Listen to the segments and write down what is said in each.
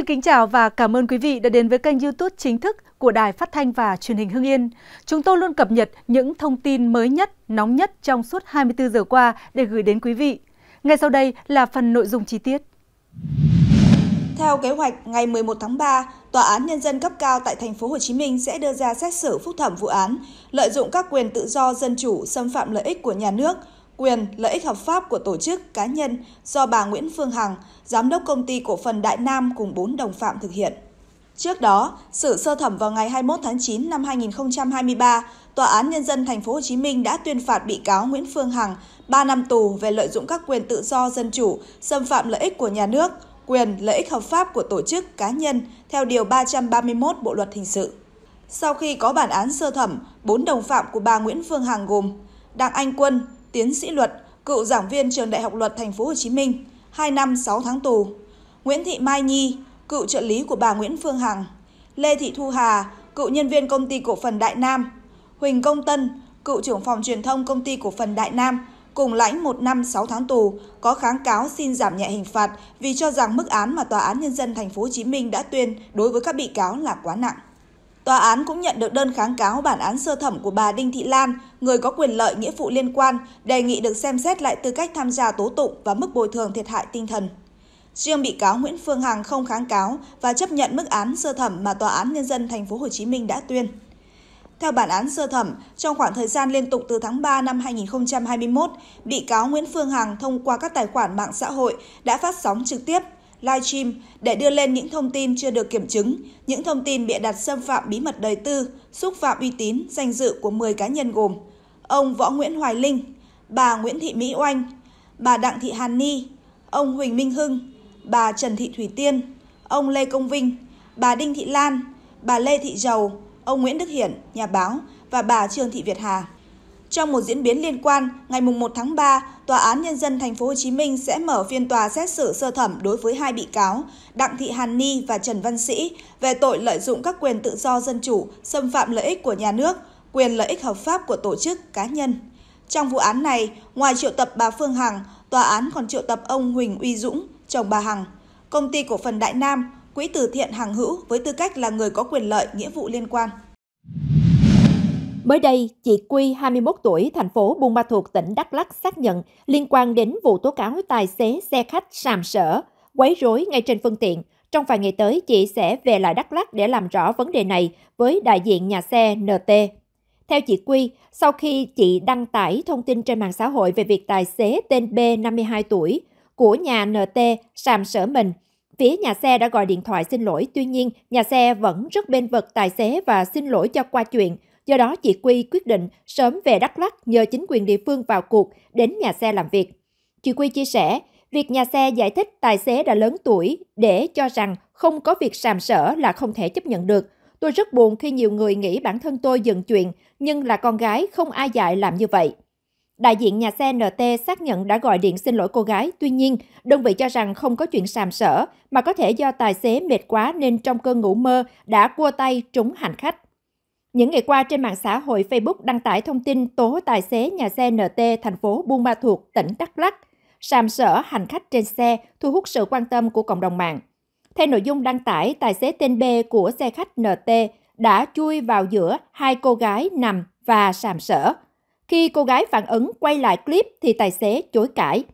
Xin kính chào và cảm ơn quý vị đã đến với kênh youtube chính thức của Đài Phát Thanh và Truyền hình Hưng Yên. Chúng tôi luôn cập nhật những thông tin mới nhất, nóng nhất trong suốt 24 giờ qua để gửi đến quý vị. Ngay sau đây là phần nội dung chi tiết. Theo kế hoạch, ngày 11 tháng 3, Tòa án Nhân dân cấp cao tại thành phố Hồ Chí Minh sẽ đưa ra xét xử phúc thẩm vụ án lợi dụng các quyền tự do dân chủ xâm phạm lợi ích của nhà nước – quyền, lợi ích hợp pháp của tổ chức, cá nhân do bà Nguyễn Phương Hằng, giám đốc công ty cổ phần Đại Nam cùng 4 đồng phạm thực hiện. Trước đó, xử sơ thẩm vào ngày 21 tháng 9 năm 2023, Tòa án Nhân dân Thành phố Hồ Chí Minh đã tuyên phạt bị cáo Nguyễn Phương Hằng 3 năm tù về lợi dụng các quyền tự do dân chủ, xâm phạm lợi ích của nhà nước, quyền, lợi ích hợp pháp của tổ chức, cá nhân theo Điều 331 Bộ Luật Hình sự. Sau khi có bản án sơ thẩm, bốn đồng phạm của bà Nguyễn Phương Hằng gồm Đặng Anh Quân, tiến sĩ luật, cựu giảng viên trường Đại học Luật Thành phố Hồ Chí Minh, 2 năm 6 tháng tù. Nguyễn Thị Mai Nhi, cựu trợ lý của bà Nguyễn Phương Hằng, Lê Thị Thu Hà, cựu nhân viên công ty cổ phần Đại Nam, Huỳnh Công Tân, cựu trưởng phòng truyền thông công ty cổ phần Đại Nam, cùng lãnh 1 năm 6 tháng tù, có kháng cáo xin giảm nhẹ hình phạt vì cho rằng mức án mà Tòa án Nhân dân Thành phố Hồ Chí Minh đã tuyên đối với các bị cáo là quá nặng. Tòa án cũng nhận được đơn kháng cáo bản án sơ thẩm của bà Đinh Thị Lan, người có quyền lợi nghĩa vụ liên quan, đề nghị được xem xét lại tư cách tham gia tố tụng và mức bồi thường thiệt hại tinh thần. Riêng bị cáo Nguyễn Phương Hằng không kháng cáo và chấp nhận mức án sơ thẩm mà tòa án nhân dân thành phố Hồ Chí Minh đã tuyên. Theo bản án sơ thẩm, trong khoảng thời gian liên tục từ tháng 3 năm 2021, bị cáo Nguyễn Phương Hằng thông qua các tài khoản mạng xã hội đã phát sóng trực tiếp live stream để đưa lên những thông tin chưa được kiểm chứng, những thông tin bịa đặt xâm phạm bí mật đời tư, xúc phạm uy tín, danh dự của 10 cá nhân gồm ông Võ Nguyễn Hoài Linh, bà Nguyễn Thị Mỹ Oanh, bà Đặng Thị Hàn Ni, ông Huỳnh Minh Hưng, bà Trần Thị Thủy Tiên, ông Lê Công Vinh, bà Đinh Thị Lan, bà Lê Thị Dầu, ông Nguyễn Đức Hiển, nhà báo và bà Trương Thị Việt Hà. Trong một diễn biến liên quan, ngày 1 tháng 3, Tòa án Nhân dân Thành phố Hồ Chí Minh sẽ mở phiên tòa xét xử sơ thẩm đối với hai bị cáo Đặng Thị Hàn Ni và Trần Văn Sĩ về tội lợi dụng các quyền tự do dân chủ, xâm phạm lợi ích của nhà nước, quyền lợi ích hợp pháp của tổ chức, cá nhân. Trong vụ án này, ngoài triệu tập bà Phương Hằng, tòa án còn triệu tập ông Huỳnh Uy Dũng, chồng bà Hằng, công ty cổ phần Đại Nam, quỹ từ thiện Hằng Hữu với tư cách là người có quyền lợi, nghĩa vụ liên quan. Mới đây, chị Quy, 21 tuổi, thành phố Buôn Ma Thuột, tỉnh Đắk Lắk xác nhận liên quan đến vụ tố cáo tài xế xe khách sàm sỡ, quấy rối ngay trên phương tiện. Trong vài ngày tới, chị sẽ về lại Đắk Lắk để làm rõ vấn đề này với đại diện nhà xe NT. Theo chị Quy, sau khi chị đăng tải thông tin trên mạng xã hội về việc tài xế tên B, 52 tuổi, của nhà NT sàm sỡ mình, phía nhà xe đã gọi điện thoại xin lỗi. Tuy nhiên, nhà xe vẫn rất bên vực tài xế và xin lỗi cho qua chuyện – Do đó, chị Quy quyết định sớm về Đắk Lắk nhờ chính quyền địa phương vào cuộc đến nhà xe làm việc. Chị Quy chia sẻ, việc nhà xe giải thích tài xế đã lớn tuổi để cho rằng không có việc sàm sỡ là không thể chấp nhận được. Tôi rất buồn khi nhiều người nghĩ bản thân tôi dừng chuyện, nhưng là con gái không ai dạy làm như vậy. Đại diện nhà xe NT xác nhận đã gọi điện xin lỗi cô gái, tuy nhiên, đơn vị cho rằng không có chuyện sàm sỡ, mà có thể do tài xế mệt quá nên trong cơn ngủ mơ đã cua tay trúng hành khách. Những ngày qua trên mạng xã hội Facebook đăng tải thông tin tố tài xế nhà xe NT thành phố Buôn Ma Thuột, tỉnh Đắk Lắk, sàm sỡ hành khách trên xe thu hút sự quan tâm của cộng đồng mạng. Theo nội dung đăng tải, tài xế tên B của xe khách NT đã chui vào giữa hai cô gái nằm và sàm sỡ. Khi cô gái phản ứng quay lại clip thì tài xế chối cãi.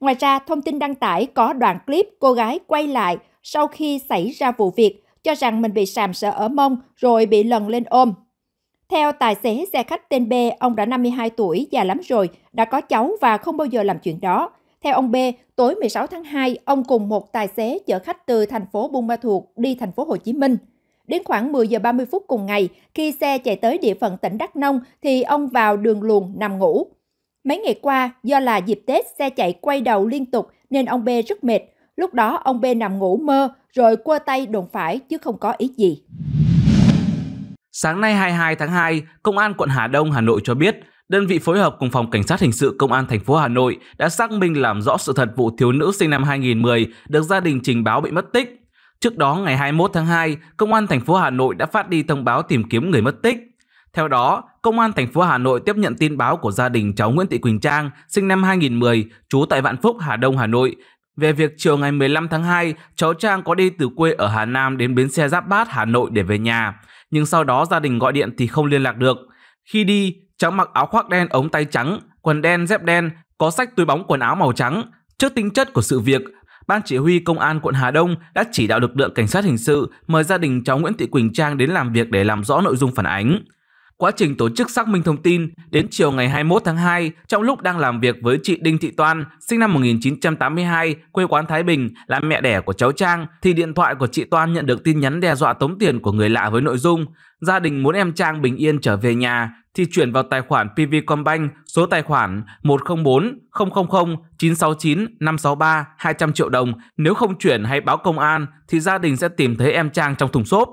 Ngoài ra, thông tin đăng tải có đoạn clip cô gái quay lại sau khi xảy ra vụ việc cho rằng mình bị sàm sợ ở mông rồi bị lần lên ôm. Theo tài xế xe khách tên B, ông đã 52 tuổi, già lắm rồi, đã có cháu và không bao giờ làm chuyện đó. Theo ông B, tối 16 tháng 2, ông cùng một tài xế chở khách từ thành phố Buôn Ma Thuột đi thành phố Hồ Chí Minh. Đến khoảng 10 giờ 30 phút cùng ngày, khi xe chạy tới địa phận tỉnh Đắk Nông thì ông vào đường luồn nằm ngủ. Mấy ngày qua, do là dịp Tết xe chạy quay đầu liên tục nên ông B rất mệt, Lúc đó ông B nằm ngủ mơ rồi quơ tay đồn phải chứ không có ý gì. Sáng nay 22 tháng 2, Công an quận Hà Đông Hà Nội cho biết đơn vị phối hợp cùng phòng cảnh sát hình sự công an thành phố Hà Nội đã xác minh làm rõ sự thật vụ thiếu nữ sinh năm 2010 được gia đình trình báo bị mất tích. Trước đó ngày 21 tháng 2, công an thành phố Hà Nội đã phát đi thông báo tìm kiếm người mất tích. Theo đó, công an thành phố Hà Nội tiếp nhận tin báo của gia đình cháu Nguyễn Thị Quỳnh Trang, sinh năm 2010, trú tại Vạn Phúc, Hà Đông, Hà Nội về việc chiều ngày 15 tháng 2, cháu Trang có đi từ quê ở Hà Nam đến bến xe Giáp Bát, Hà Nội để về nhà, nhưng sau đó gia đình gọi điện thì không liên lạc được. Khi đi, cháu mặc áo khoác đen ống tay trắng, quần đen dép đen, có sách túi bóng quần áo màu trắng. Trước tính chất của sự việc, Ban chỉ huy Công an quận Hà Đông đã chỉ đạo lực lượng cảnh sát hình sự mời gia đình cháu Nguyễn Thị Quỳnh Trang đến làm việc để làm rõ nội dung phản ánh. Quá trình tổ chức xác minh thông tin, đến chiều ngày 21 tháng 2, trong lúc đang làm việc với chị Đinh Thị Toan, sinh năm 1982, quê quán Thái Bình, là mẹ đẻ của cháu Trang, thì điện thoại của chị Toan nhận được tin nhắn đe dọa tống tiền của người lạ với nội dung Gia đình muốn em Trang bình yên trở về nhà thì chuyển vào tài khoản PVcombank số tài khoản 104 000 969 563 200 triệu đồng. Nếu không chuyển hay báo công an thì gia đình sẽ tìm thấy em Trang trong thùng xốp.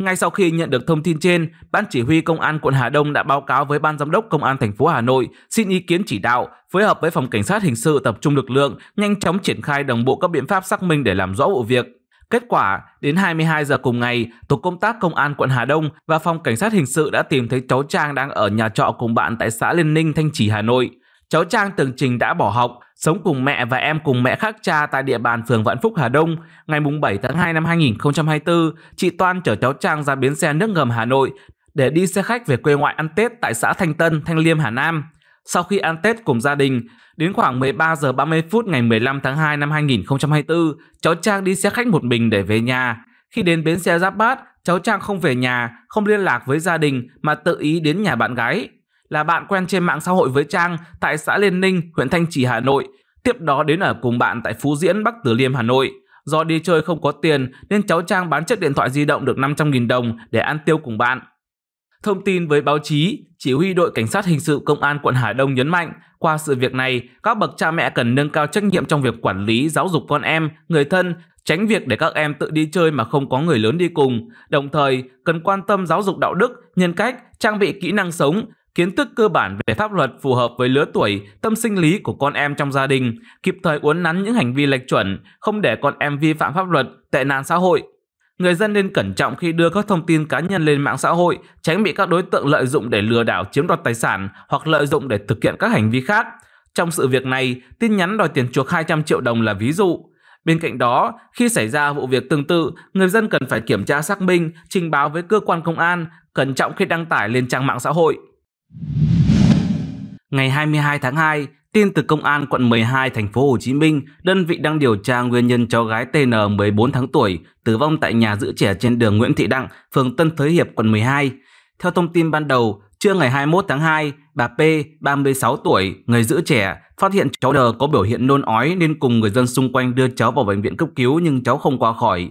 Ngay sau khi nhận được thông tin trên, Ban Chỉ huy Công an quận Hà Đông đã báo cáo với Ban Giám đốc Công an thành phố Hà Nội xin ý kiến chỉ đạo, phối hợp với Phòng Cảnh sát Hình sự tập trung lực lượng, nhanh chóng triển khai đồng bộ các biện pháp xác minh để làm rõ vụ việc. Kết quả, đến 22 giờ cùng ngày, tổ công tác Công an quận Hà Đông và Phòng Cảnh sát Hình sự đã tìm thấy cháu Trang đang ở nhà trọ cùng bạn tại xã Liên Ninh, Thanh Trì, Hà Nội. Cháu Trang từng trình đã bỏ học, sống cùng mẹ và em cùng mẹ khác cha tại địa bàn phường Vạn Phúc Hà Đông. Ngày 7 tháng 2 năm 2024, chị Toan chở cháu Trang ra bến xe nước ngầm Hà Nội để đi xe khách về quê ngoại ăn Tết tại xã Thanh Tân, Thanh Liêm, Hà Nam. Sau khi ăn Tết cùng gia đình, đến khoảng 13 giờ 30 phút ngày 15 tháng 2 năm 2024, cháu Trang đi xe khách một mình để về nhà. Khi đến bến xe Giáp Bát, cháu Trang không về nhà, không liên lạc với gia đình mà tự ý đến nhà bạn gái là bạn quen trên mạng xã hội với Trang tại xã Liên Ninh, huyện Thanh Trì, Hà Nội. Tiếp đó đến ở cùng bạn tại Phú Diễn, Bắc Từ Liêm, Hà Nội. Do đi chơi không có tiền nên cháu Trang bán chiếc điện thoại di động được 500.000 đồng để ăn tiêu cùng bạn. Thông tin với báo chí, chỉ huy đội cảnh sát hình sự công an quận Hải Đông nhấn mạnh, qua sự việc này, các bậc cha mẹ cần nâng cao trách nhiệm trong việc quản lý, giáo dục con em, người thân, tránh việc để các em tự đi chơi mà không có người lớn đi cùng. Đồng thời, cần quan tâm giáo dục đạo đức, nhân cách, trang bị kỹ năng sống, kiến thức cơ bản về pháp luật phù hợp với lứa tuổi, tâm sinh lý của con em trong gia đình, kịp thời uốn nắn những hành vi lệch chuẩn, không để con em vi phạm pháp luật, tệ nạn xã hội. Người dân nên cẩn trọng khi đưa các thông tin cá nhân lên mạng xã hội, tránh bị các đối tượng lợi dụng để lừa đảo chiếm đoạt tài sản hoặc lợi dụng để thực hiện các hành vi khác. Trong sự việc này, tin nhắn đòi tiền chuộc 200 triệu đồng là ví dụ. Bên cạnh đó, khi xảy ra vụ việc tương tự, người dân cần phải kiểm tra xác minh, trình báo với cơ quan công an, cẩn trọng khi đăng tải lên trang mạng xã hội. Ngày 22 tháng 2, tin từ Công an quận 12 thành phố Hồ Chí Minh, đơn vị đang điều tra nguyên nhân cháu gái TN 14 tháng tuổi tử vong tại nhà giữ trẻ trên đường Nguyễn Thị Đặng, phường Tân Thới Hiệp, quận 12. Theo thông tin ban đầu, trưa ngày 21 tháng 2, bà P, 36 tuổi, người giữ trẻ, phát hiện cháu Đờ có biểu hiện nôn ói nên cùng người dân xung quanh đưa cháu vào bệnh viện cấp cứu nhưng cháu không qua khỏi.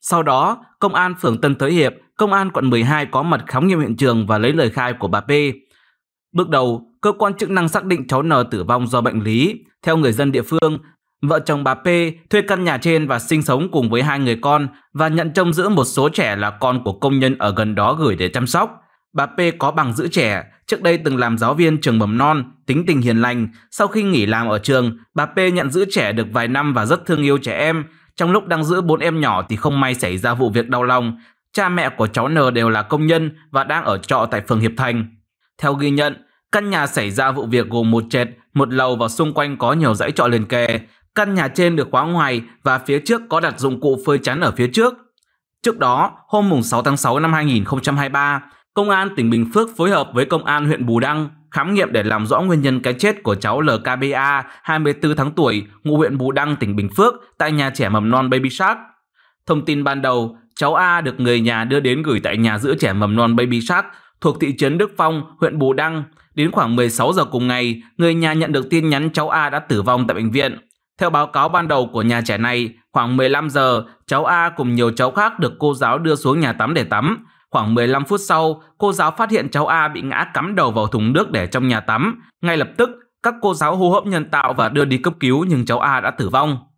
Sau đó, công an phường Tân Thới Hiệp, công an quận 12 có mặt khám nghiệm hiện trường và lấy lời khai của bà P. Bước đầu, cơ quan chức năng xác định cháu N tử vong do bệnh lý. Theo người dân địa phương, vợ chồng bà P thuê căn nhà trên và sinh sống cùng với hai người con và nhận trông giữ một số trẻ là con của công nhân ở gần đó gửi để chăm sóc. Bà P có bằng giữ trẻ, trước đây từng làm giáo viên trường mầm non, tính tình hiền lành. Sau khi nghỉ làm ở trường, bà P nhận giữ trẻ được vài năm và rất thương yêu trẻ em. Trong lúc đang giữ bốn em nhỏ thì không may xảy ra vụ việc đau lòng. Cha mẹ của cháu N đều là công nhân và đang ở trọ tại phường Hiệp Thành. Theo ghi nhận, căn nhà xảy ra vụ việc gồm một trệt, một lầu và xung quanh có nhiều dãy trọ liền kề. Căn nhà trên được khóa ngoài và phía trước có đặt dụng cụ phơi chắn ở phía trước. Trước đó, hôm 6 tháng 6 năm 2023, Công an tỉnh Bình Phước phối hợp với Công an huyện Bù Đăng khám nghiệm để làm rõ nguyên nhân cái chết của cháu LKBA, 24 tháng tuổi, ngụ huyện Bù Đăng, tỉnh Bình Phước, tại nhà trẻ mầm non Baby Shark. Thông tin ban đầu, cháu A được người nhà đưa đến gửi tại nhà giữa trẻ mầm non Baby Shark thuộc thị trấn Đức Phong, huyện Bù Đăng. Đến khoảng 16 giờ cùng ngày, người nhà nhận được tin nhắn cháu A đã tử vong tại bệnh viện. Theo báo cáo ban đầu của nhà trẻ này, khoảng 15 giờ, cháu A cùng nhiều cháu khác được cô giáo đưa xuống nhà tắm để tắm. Khoảng 15 phút sau, cô giáo phát hiện cháu A bị ngã cắm đầu vào thùng nước để trong nhà tắm. Ngay lập tức, các cô giáo hô hấp nhân tạo và đưa đi cấp cứu nhưng cháu A đã tử vong.